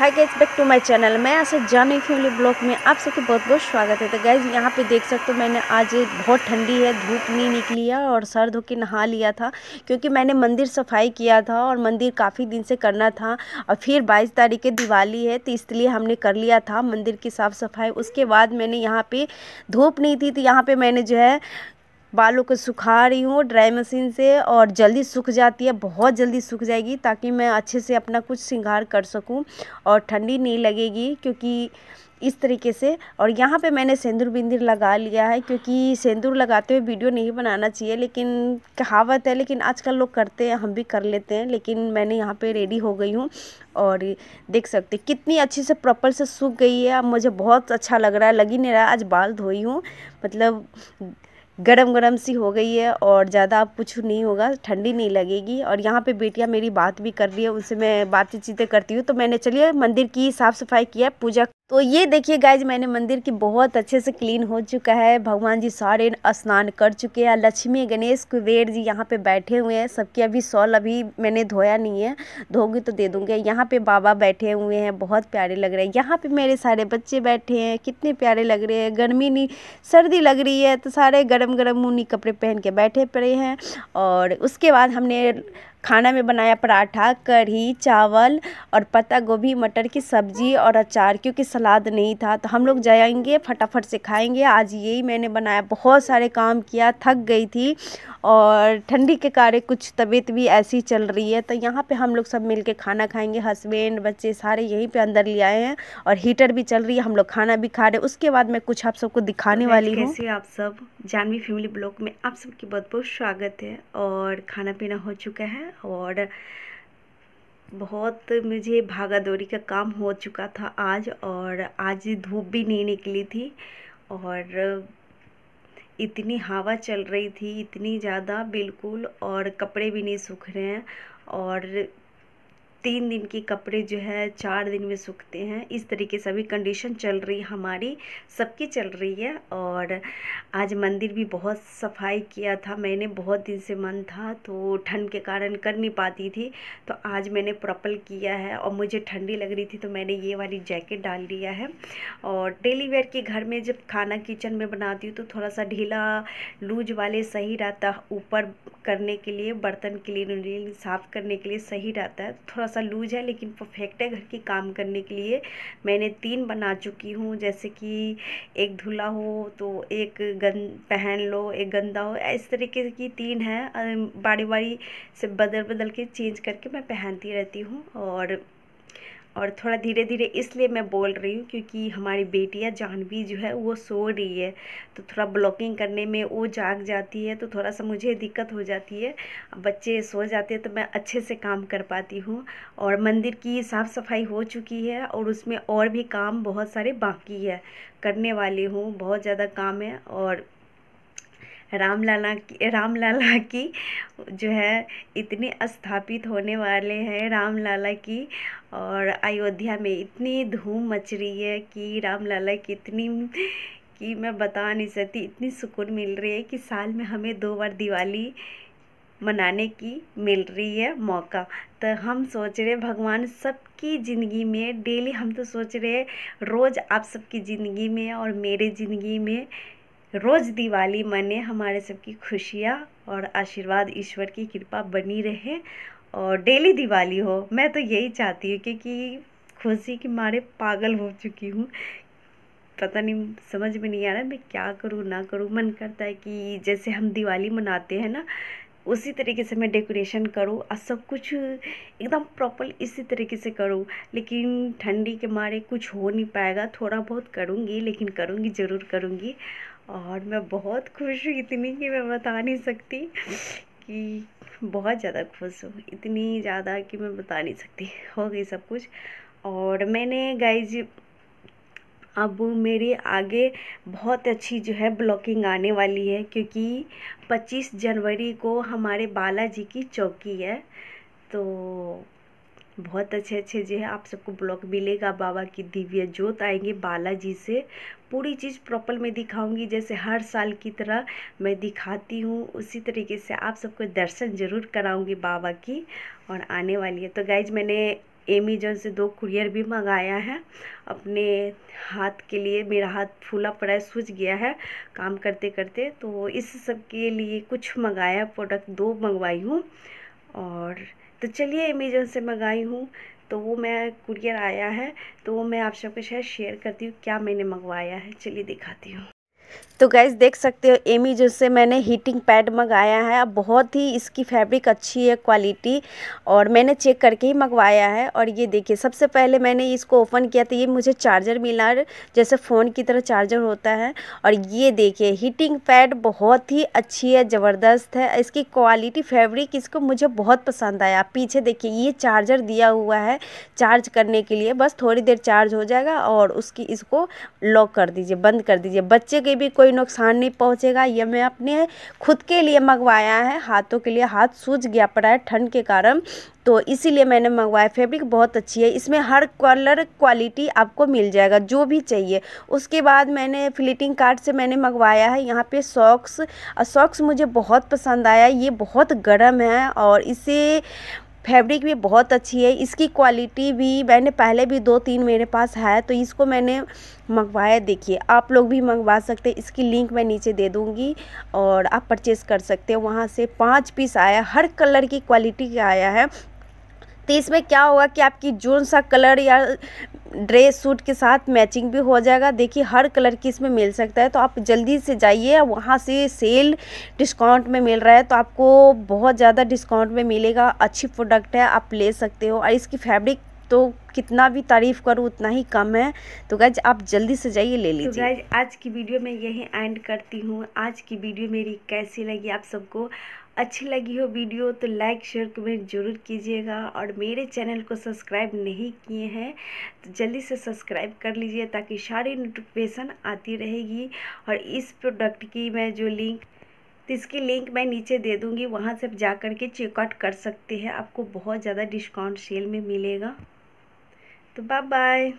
hi guys back to my channel मैं जाने जानी फैमिली ब्लॉग में आप सबके बहुत बहुत स्वागत है तो गाइज यहाँ पे देख सकते हो मैंने आज बहुत ठंडी है धूप नहीं निकली है और सर धो के नहा लिया था क्योंकि मैंने मंदिर सफाई किया था और मंदिर काफ़ी दिन से करना था और फिर बाईस तारीख के दिवाली है तो इसलिए हमने कर लिया था मंदिर की साफ़ सफाई उसके बाद मैंने यहाँ पर धूप नहीं थी तो यहाँ पर मैंने जो है बालों को सुखा रही हूँ ड्राई मशीन से और जल्दी सूख जाती है बहुत जल्दी सूख जाएगी ताकि मैं अच्छे से अपना कुछ श्रृंगार कर सकूँ और ठंडी नहीं लगेगी क्योंकि इस तरीके से और यहाँ पे मैंने सेंदूर बिंदी लगा लिया है क्योंकि सेंदूर लगाते हुए वीडियो नहीं बनाना चाहिए लेकिन कहावत है लेकिन आजकल लोग करते हैं हम भी कर लेते हैं लेकिन मैंने यहाँ पे रेडी हो गई हूँ और देख सकते कितनी अच्छी से प्रॉपर से सूख गई है अब मुझे बहुत अच्छा लग रहा है लग ही नहीं रहा आज बाल धोई हूँ मतलब गरम गरम सी हो गई है और ज़्यादा अब कुछ नहीं होगा ठंडी नहीं लगेगी और यहाँ पे बेटियाँ मेरी बात भी कर रही है उनसे मैं बातचीत चीतें करती हूँ तो मैंने चलिए मंदिर की साफ़ सफाई किया पूजा तो ये देखिए गाइज मैंने मंदिर की बहुत अच्छे से क्लीन हो चुका है भगवान जी सारे स्नान कर चुके हैं लक्ष्मी गणेश कुबेर जी यहाँ पे बैठे हुए हैं सबके अभी सॉल अभी मैंने धोया नहीं है धोगी तो दे दूँगी यहाँ पे बाबा बैठे हुए हैं बहुत प्यारे लग रहे हैं यहाँ पे मेरे सारे बच्चे बैठे हैं कितने प्यारे लग रहे हैं गर्मी नहीं सर्दी लग रही है तो सारे गर्म गर्म ऊनी कपड़े पहन के बैठे पड़े हैं और उसके बाद हमने खाना में बनाया पराठा कढ़ी चावल और पत्ता गोभी मटर की सब्ज़ी और अचार क्योंकि सलाद नहीं था तो हम लोग जाएंगे फटाफट से खाएंगे आज यही मैंने बनाया बहुत सारे काम किया थक गई थी और ठंडी के कारण कुछ तबीयत भी ऐसी चल रही है तो यहाँ पे हम लोग सब मिलके खाना खाएंगे हस्बैंड बच्चे सारे यहीं पे अंदर ले आए हैं और हीटर भी चल रही है हम लोग खाना भी खा रहे हैं उसके बाद मैं कुछ आप सबको दिखाने तो वाली हूँ कैसे आप सब जानवी फैमिली ब्लॉग में आप सबकी बहुत बहुत स्वागत है और खाना पीना हो चुका है और बहुत मुझे भागा दौड़ी का काम हो चुका था आज और आज धूप भी नहीं निकली थी और इतनी हवा चल रही थी इतनी ज़्यादा बिल्कुल और कपड़े भी नहीं सूख रहे हैं और तीन दिन के कपड़े जो है चार दिन में सूखते हैं इस तरीके से अभी कंडीशन चल रही हमारी सबकी चल रही है और आज मंदिर भी बहुत सफाई किया था मैंने बहुत दिन से मन था तो ठंड के कारण कर नहीं पाती थी तो आज मैंने प्रपल किया है और मुझे ठंडी लग रही थी तो मैंने ये वाली जैकेट डाल लिया है और डेली वेयर के घर में जब खाना किचन में बनाती हूँ तो थोड़ा सा ढीला लूज वाले सही रहता ऊपर करने के लिए बर्तन क्लीन साफ़ करने के लिए सही रहता है थोड़ा सा लूज है लेकिन परफेक्ट है घर के काम करने के लिए मैंने तीन बना चुकी हूँ जैसे कि एक धुला हो तो एक गन पहन लो एक गंदा हो इस तरीके की तीन है बारी बारी से बदल बदल के चेंज करके मैं पहनती रहती हूँ और और थोड़ा धीरे धीरे इसलिए मैं बोल रही हूँ क्योंकि हमारी बेटियाँ जानवी जो है वो सो रही है तो थोड़ा ब्लॉकिंग करने में वो जाग जाती है तो थोड़ा सा मुझे दिक्कत हो जाती है बच्चे सो जाते हैं तो मैं अच्छे से काम कर पाती हूँ और मंदिर की साफ़ सफाई हो चुकी है और उसमें और भी काम बहुत सारे बाकी है करने वाली हूँ बहुत ज़्यादा काम है और रामलला की राम की जो है इतने स्थापित होने वाले हैं रामलाला की और अयोध्या में इतनी धूम मच रही है कि रामलाला की इतनी कि मैं बता नहीं सकती इतनी सुकून मिल रही है कि साल में हमें दो बार दिवाली मनाने की मिल रही है मौका तो हम सोच रहे भगवान सबकी ज़िंदगी में डेली हम तो सोच रहे हैं रोज़ आप सबकी ज़िंदगी में और मेरे ज़िंदगी में रोज़ दिवाली मने हमारे सबकी खुशियाँ और आशीर्वाद ईश्वर की कृपा बनी रहे और डेली दिवाली हो मैं तो यही चाहती हूँ क्योंकि खुशी के मारे पागल हो चुकी हूँ पता नहीं समझ में नहीं आ रहा मैं क्या करूँ ना करूँ मन करता है कि जैसे हम दिवाली मनाते हैं ना उसी तरीके से मैं डेकोरेशन करूँ और सब कुछ एकदम प्रॉपर इसी तरीके से करूँ लेकिन ठंडी के मारे कुछ हो नहीं पाएगा थोड़ा बहुत करूँगी लेकिन करूँगी ज़रूर करूँगी और मैं बहुत खुश हूँ इतनी कि मैं बता नहीं सकती कि बहुत ज़्यादा खुश हूँ इतनी ज़्यादा कि मैं बता नहीं सकती हो गई सब कुछ और मैंने गाइज अब मेरे आगे बहुत अच्छी जो है ब्लॉकिंग आने वाली है क्योंकि पच्चीस जनवरी को हमारे बालाजी की चौकी है तो बहुत अच्छे अच्छे जो है आप सबको ब्लॉक मिलेगा बाबा की दिव्य ज्योत आएंगे बालाजी से पूरी चीज़ प्रॉपर मैं दिखाऊंगी जैसे हर साल की तरह मैं दिखाती हूँ उसी तरीके से आप सबको दर्शन ज़रूर कराऊंगी बाबा की और आने वाली है तो गाइज मैंने एमीजन से दो कुरियर भी मंगाया है अपने हाथ के लिए मेरा हाथ फूला पड़ा है सूज गया है काम करते करते तो इस सब के लिए कुछ मंगाया प्रोडक्ट दो मंगवाई हूँ और तो चलिए एमीजन से मंगाई हूँ तो वो मैं कुरियर आया है तो वो मैं आप सबके साथ शेयर करती हूँ क्या मैंने मंगवाया है चलिए दिखाती हूँ तो गैस देख सकते हो एमी जो से मैंने हीटिंग पैड मंगाया है अब बहुत ही इसकी फैब्रिक अच्छी है क्वालिटी और मैंने चेक करके ही मंगवाया है और ये देखिए सबसे पहले मैंने इसको ओपन किया तो ये मुझे चार्जर मिला जैसे फ़ोन की तरह चार्जर होता है और ये देखिए हीटिंग पैड बहुत ही अच्छी है ज़बरदस्त है इसकी क्वालिटी फैब्रिक इसको मुझे बहुत पसंद आया पीछे देखिए ये चार्जर दिया हुआ है चार्ज करने के लिए बस थोड़ी देर चार्ज हो जाएगा और उसकी इसको लॉक कर दीजिए बंद कर दीजिए बच्चे के भी कोई नुकसान नहीं पहुँचेगा ये मैं अपने खुद के लिए मंगवाया है हाथों के लिए हाथ सूज गया पड़ा है ठंड के कारण तो इसीलिए मैंने मंगवाया फैब्रिक बहुत अच्छी है इसमें हर कलर क्वालिटी आपको मिल जाएगा जो भी चाहिए उसके बाद मैंने फ्लिटिंग कार्ड से मैंने मंगवाया है यहाँ पे सॉक्स सॉक्स मुझे बहुत पसंद आया ये बहुत गर्म है और इसे फैब्रिक भी बहुत अच्छी है इसकी क्वालिटी भी मैंने पहले भी दो तीन मेरे पास है तो इसको मैंने मंगवाया देखिए आप लोग भी मंगवा सकते हैं इसकी लिंक मैं नीचे दे दूँगी और आप परचेज़ कर सकते हैं वहाँ से पाँच पीस आया हर कलर की क्वालिटी का आया है तो इसमें क्या होगा कि आपकी जो सा कलर या ड्रेस सूट के साथ मैचिंग भी हो जाएगा देखिए हर कलर की इसमें मिल सकता है तो आप जल्दी से जाइए वहाँ से सेल डिस्काउंट में मिल रहा है तो आपको बहुत ज़्यादा डिस्काउंट में मिलेगा अच्छी प्रोडक्ट है आप ले सकते हो और इसकी फैब्रिक तो कितना भी तारीफ़ करूँ उतना ही कम है तो गैज आप जल्दी से जाइए ले तो लीजिए तो गैज आज की वीडियो मैं यही एंड करती हूँ आज की वीडियो मेरी कैसी लगी आप सबको अच्छी लगी हो वीडियो तो लाइक शेयर कमेंट ज़रूर कीजिएगा और मेरे चैनल को सब्सक्राइब नहीं किए हैं तो जल्दी से सब्सक्राइब कर लीजिए ताकि सारी नोटिफिकेशन आती रहेगी और इस प्रोडक्ट की मैं जो लिंक तो इसकी लिंक मैं नीचे दे दूँगी वहाँ से आप जा कर के चेकआउट कर सकते हैं आपको बहुत ज़्यादा डिस्काउंट सेल में मिलेगा तो बाय बाय